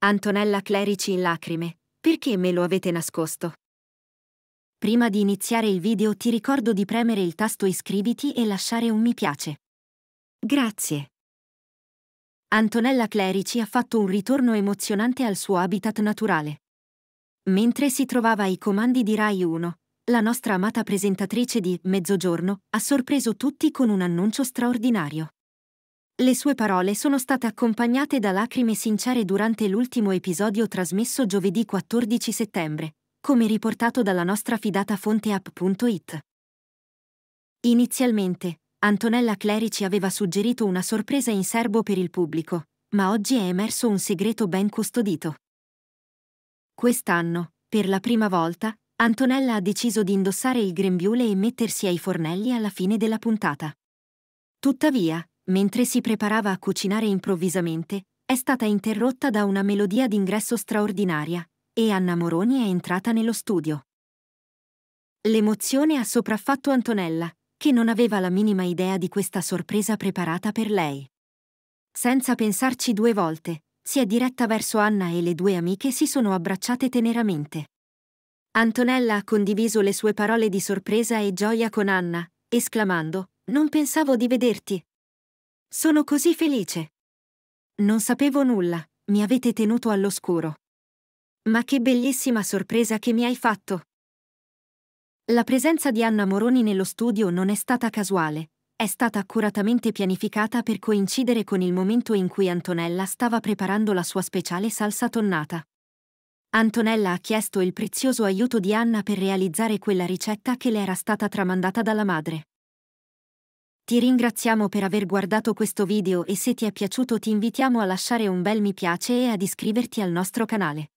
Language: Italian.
Antonella Clerici in lacrime. Perché me lo avete nascosto? Prima di iniziare il video ti ricordo di premere il tasto iscriviti e lasciare un mi piace. Grazie. Antonella Clerici ha fatto un ritorno emozionante al suo habitat naturale. Mentre si trovava ai comandi di Rai 1, la nostra amata presentatrice di Mezzogiorno ha sorpreso tutti con un annuncio straordinario. Le sue parole sono state accompagnate da lacrime sincere durante l'ultimo episodio trasmesso giovedì 14 settembre, come riportato dalla nostra fidata fonte app.it. Inizialmente, Antonella Clerici aveva suggerito una sorpresa in serbo per il pubblico, ma oggi è emerso un segreto ben custodito. Quest'anno, per la prima volta, Antonella ha deciso di indossare il grembiule e mettersi ai fornelli alla fine della puntata. Tuttavia, mentre si preparava a cucinare improvvisamente, è stata interrotta da una melodia d'ingresso straordinaria e Anna Moroni è entrata nello studio. L'emozione ha sopraffatto Antonella, che non aveva la minima idea di questa sorpresa preparata per lei. Senza pensarci due volte, si è diretta verso Anna e le due amiche si sono abbracciate teneramente. Antonella ha condiviso le sue parole di sorpresa e gioia con Anna, esclamando Non pensavo di vederti, sono così felice. Non sapevo nulla, mi avete tenuto all'oscuro. Ma che bellissima sorpresa che mi hai fatto! La presenza di Anna Moroni nello studio non è stata casuale, è stata accuratamente pianificata per coincidere con il momento in cui Antonella stava preparando la sua speciale salsa tonnata. Antonella ha chiesto il prezioso aiuto di Anna per realizzare quella ricetta che le era stata tramandata dalla madre. Ti ringraziamo per aver guardato questo video e se ti è piaciuto ti invitiamo a lasciare un bel mi piace e ad iscriverti al nostro canale.